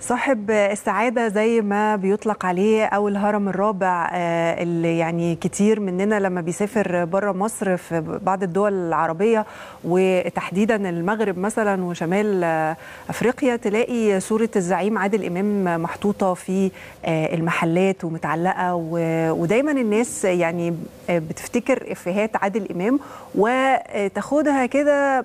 صاحب السعادة زي ما بيطلق عليه أو الهرم الرابع آه، اللي يعني كتير مننا لما بيسافر بره مصر في بعض الدول العربية وتحديدا المغرب مثلا وشمال آه، أفريقيا تلاقي صورة الزعيم عادل إمام محطوطة في آه، المحلات ومتعلقة ودايما الناس يعني بتفتكر إفهات عادل إمام وتاخدها كده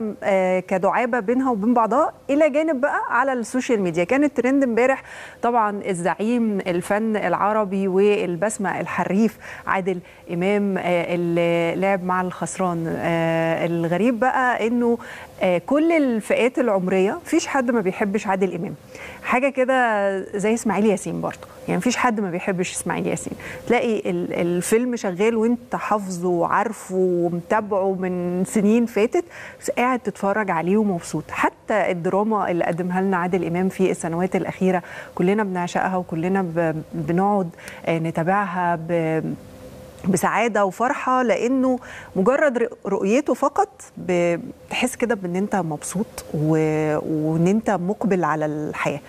كدعابة بينها وبين بعضها إلى جانب بقى على السوشيال ميديا كان الترند ويند امبارح طبعا الزعيم الفن العربي والبسمه الحريف عادل امام آه، اللي لعب مع الخسران آه، الغريب بقى انه آه، كل الفئات العمريه مفيش حد ما بيحبش عادل امام حاجه كده زي اسماعيل ياسين برضه يعني مفيش حد ما بيحبش اسماعيل ياسين تلاقي الفيلم شغال وانت حافظه وعارفه ومتابعه من سنين فاتت قاعد تتفرج عليه ومبسوط حتى الدراما اللي قدمها لنا عادل امام في السنوات الاخيره كلنا بنعشقها وكلنا بنقعد آه، نتابعها ب... بسعاده وفرحه لانه مجرد رؤيته فقط بتحس كده بان انت مبسوط و... وان انت مقبل على الحياه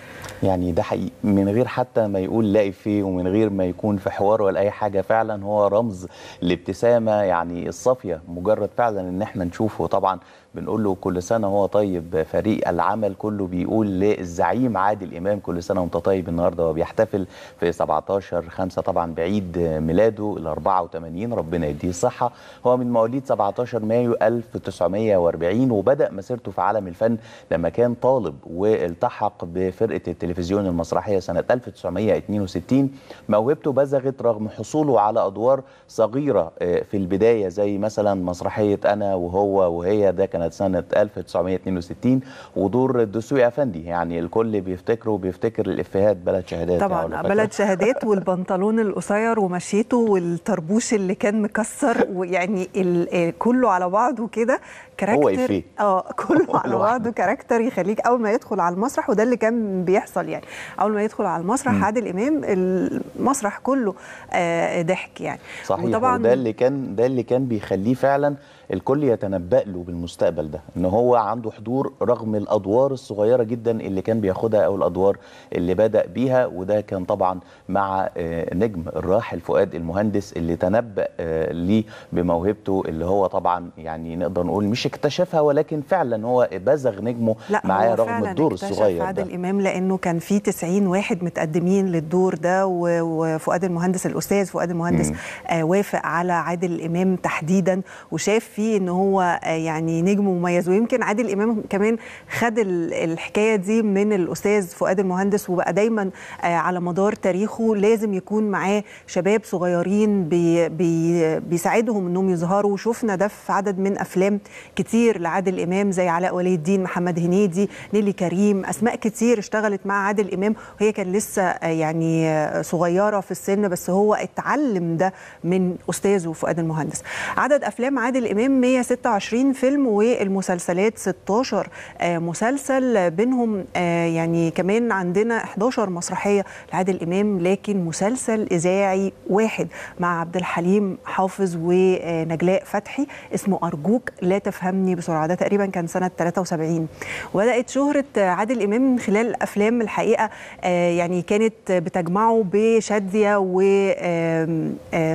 يعني ده حقيقي من غير حتى ما يقول لاقي فيه ومن غير ما يكون في حوار ولا اي حاجه فعلا هو رمز الابتسامه يعني الصافيه مجرد فعلا ان احنا نشوفه طبعا بنقول له كل سنة هو طيب فريق العمل كله بيقول للزعيم عادل إمام كل سنة وانت طيب النهاردة وبيحتفل بيحتفل في 17 5 طبعا بعيد ميلاده ال 84 ربنا يديه الصحة هو من مواليد 17 مايو 1940 وبدأ مسيرته في عالم الفن لما كان طالب والتحق بفرقة التلفزيون المسرحية سنة 1962 موهبته بزغت رغم حصوله على أدوار صغيرة آه، في البداية زي مثلا مسرحية أنا وهو وهي ده كان سنة 1962 ودور الدسوقي أفندي يعني الكل بيفتكره وبيفتكر الإفيهات بلد شهادات يعني. طبعا بلد شهادات والبنطلون القصير ومشيته والطربوش اللي كان مكسر ويعني آه، كله على بعضه كده كاركتر اه كله على بعضه كاركتر يخليك اول ما يدخل على المسرح وده اللي كان بيحصل يعني اول ما يدخل على المسرح عادل امام المسرح كله آه ضحك يعني صحيح وطبعا وده اللي كان ده اللي كان بيخليه فعلا الكل يتنبأ له بالمستقبل ده ان هو عنده حضور رغم الادوار الصغيره جدا اللي كان بياخدها او الادوار اللي بدا بيها وده كان طبعا مع آه، نجم الراحل فؤاد المهندس اللي تنبأ آه، لي بموهبته اللي هو طبعا يعني نقدر نقول مش اكتشفها ولكن فعلا هو بزغ نجمه معاه رغم الدور الصغير ده عادل امام لانه كان في 90 واحد متقدمين للدور ده وفؤاد المهندس الاستاذ فؤاد المهندس آه وافق على عادل امام تحديدا وشاف فيه ان هو آه، يعني نجم مميز ويمكن عادل امام كمان خد الحكايه دي من الاستاذ فؤاد المهندس وبقى دايما آه، على مدار تاريخه لازم يكون معاه شباب صغيرين بي بي بيساعدهم انهم يظهروا وشفنا ده في عدد من افلام كتير لعادل امام زي علاء ولي الدين محمد هنيدي نيلي كريم اسماء كتير اشتغلت مع عادل امام وهي كان لسه آه، يعني صغيره في السن بس هو اتعلم ده من استاذه فؤاد المهندس عدد افلام عادل امام الافلام 126 فيلم والمسلسلات 16 آه، مسلسل بينهم آه، يعني كمان عندنا 11 مسرحيه لعادل امام لكن مسلسل اذاعي واحد مع عبد الحليم حافظ ونجلاء فتحي اسمه ارجوك لا تفهمني بسرعه ده تقريبا كان سنه 73 وبدات شهره عادل امام من خلال افلام الحقيقه آه، يعني كانت بتجمعه بشاديه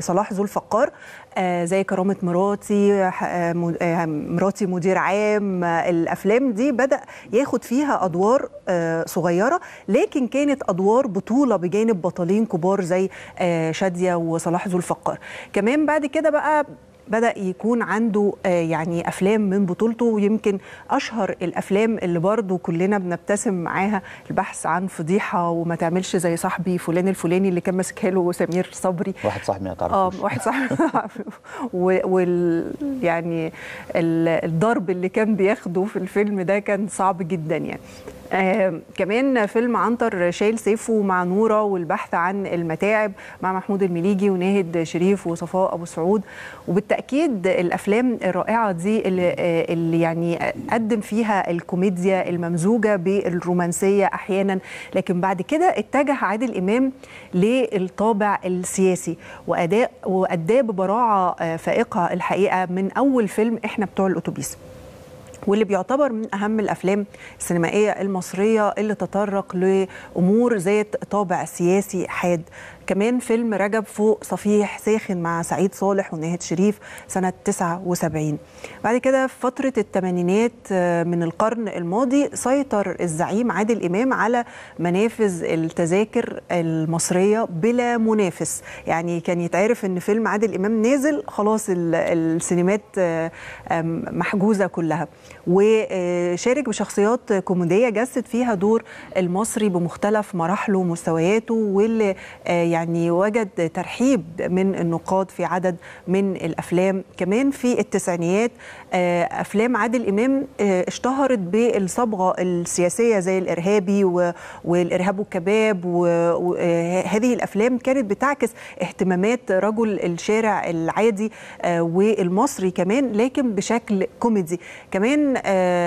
وصلاح ذو الفقار آه، زي كرامه مراتي آه، آه، مراتي مدير عام الافلام دي بدا ياخد فيها ادوار صغيره لكن كانت ادوار بطوله بجانب بطلين كبار زي شاديه وصلاح ذو الفقار كمان بعد كده بقى بدا يكون عنده آه، يعني افلام من بطولته ويمكن اشهر الافلام اللي برضه كلنا بنبتسم معاها البحث عن فضيحه وما تعملش زي صاحبي فلان الفلاني اللي كان ماسكها له سمير صبري واحد صاحبي ما تعرفوش اه واحد صاحبي وال يعني الضرب اللي كان بياخده في الفيلم ده كان صعب جدا يعني آه كمان فيلم عنتر شايل سيفه مع نوره والبحث عن المتاعب مع محمود المليجي وناهد شريف وصفاء ابو سعود وبالتاكيد الافلام الرائعه دي اللي, آه، اللي يعني قدم فيها الكوميديا الممزوجه بالرومانسيه احيانا لكن بعد كده اتجه عادل امام للطابع السياسي واداء واداه ببراعه آه، فائقه الحقيقه من اول فيلم احنا بتوع الاتوبيس واللي بيعتبر من اهم الافلام السينمائيه المصريه اللي تطرق لامور ذات طابع سياسي حاد كمان فيلم رجب فوق صفيح ساخن مع سعيد صالح ونهاد شريف سنة 79 بعد كده في فترة الثمانينات آه، من القرن الماضي سيطر الزعيم عادل إمام على منافذ التذاكر المصرية بلا منافس يعني كان يتعرف أن فيلم عادل إمام نازل خلاص السينمات آه، محجوزة كلها وشارك بشخصيات كوميدية جسد فيها دور المصري بمختلف مراحله ومستوياته واللي آه، يعني يعني وجد ترحيب من النقاد في عدد من الافلام كمان في التسعينيات آه، افلام عادل امام آه، اشتهرت بالصبغه السياسيه زي الارهابي والارهاب والكباب وهذه آه، الافلام كانت بتعكس اهتمامات رجل الشارع العادي والمصري كمان لكن بشكل كوميدي كمان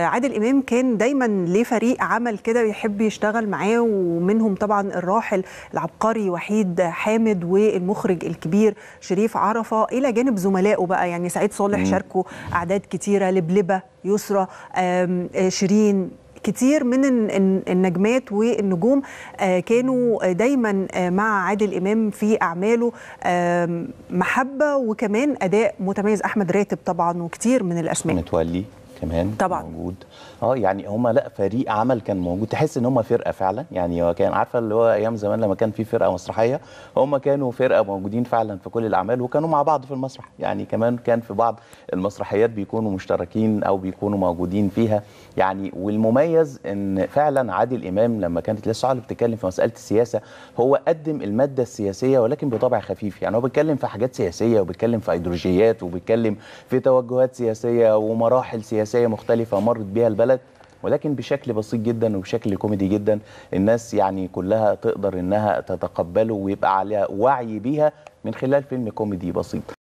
عادل امام كان دايما ليه فريق عمل كده بيحب يشتغل معاه ومنهم طبعا الراحل العبقري وحيد محمود حامد والمخرج الكبير شريف عرفه الى جانب زملائه بقى يعني سعيد صالح شاركوا اعداد كتيره لبلبه يسرى آه، شيرين كتير من النجمات والنجوم آه، كانوا دايما آه، مع عادل امام في اعماله محبه وكمان اداء متميز احمد راتب طبعا وكتير من الاسماء متولي كمان طبعا موجود اه يعني هم لا فريق عمل كان موجود تحس ان هم فرقه فعلا يعني هو كان عارفه اللي هو ايام زمان لما كان في فرقه مسرحيه هم كانوا فرقه موجودين فعلا في كل الاعمال وكانوا مع بعض في المسرح يعني كمان كان في بعض المسرحيات بيكونوا مشتركين او بيكونوا موجودين فيها يعني والمميز ان فعلا عادل امام لما كانت لسه علي بتتكلم في مساله السياسه هو قدم الماده السياسيه ولكن بطبع خفيف يعني هو بيتكلم في حاجات سياسيه وبيتكلم في ايديولوجيات وبيتكلم في توجهات سياسيه ومراحل سياسيه سياسيه مختلفه مرت بها البلد ولكن بشكل بسيط جدا وبشكل كوميدي جدا الناس يعني كلها تقدر انها تتقبله ويبقى عليها وعي بيها من خلال فيلم كوميدي بسيط